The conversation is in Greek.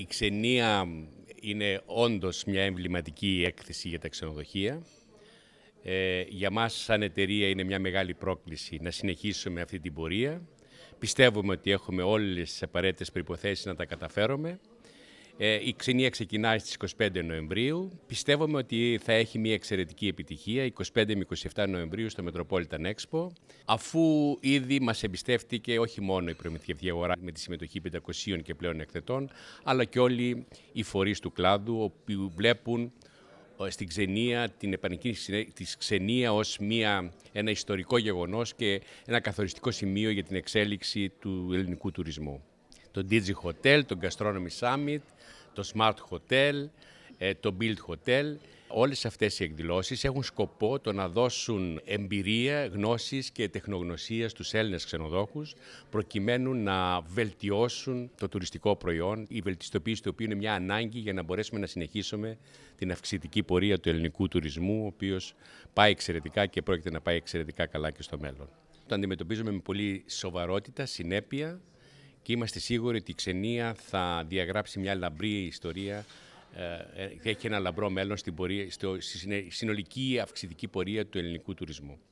Η ξενία είναι όντως μια εμβληματική έκθεση για τα ξενοδοχεία. Ε, για μας σαν εταιρεία είναι μια μεγάλη πρόκληση να συνεχίσουμε αυτή την πορεία. Πιστεύουμε ότι έχουμε όλες τις απαραίτητες προϋποθέσεις να τα καταφέρουμε. Ε, η ξενία ξεκινάει στις 25 Νοεμβρίου. Πιστεύουμε ότι θα έχει μια εξαιρετική επιτυχία 25 με 27 Νοεμβρίου στο Metropolitan Expo. Αφού ήδη μας εμπιστεύτηκε όχι μόνο η προμηθευτική αγορά με τη συμμετοχή 500 και πλέον εκθετών, αλλά και όλοι οι φορείς του κλάδου που βλέπουν ε, στην ξενία, την επανεκκίνηση της ξενία ως μια, ένα ιστορικό γεγονός και ένα καθοριστικό σημείο για την εξέλιξη του ελληνικού τουρισμού το Digi Hotel, το Gastronomy Summit, το Smart Hotel, ε, το Build Hotel. Όλες αυτές οι εκδηλώσεις έχουν σκοπό το να δώσουν εμπειρία, γνώσεις και τεχνογνωσία στους Έλληνες ξενοδόχους προκειμένου να βελτιώσουν το τουριστικό προϊόν, η βελτιστοποίηση του οποίου είναι μια ανάγκη για να μπορέσουμε να συνεχίσουμε την αυξητική πορεία του ελληνικού τουρισμού, ο οποίος πάει εξαιρετικά και πρόκειται να πάει εξαιρετικά καλά και στο μέλλον. Το αντιμετωπίζουμε με πολύ σοβαρότητα, συνέπεια, και είμαστε σίγουροι ότι η ξενία θα διαγράψει μια λαμπρή ιστορία ε, ε, και έχει ένα λαμπρό μέλλον στην στη συνολική αυξητική πορεία του ελληνικού τουρισμού.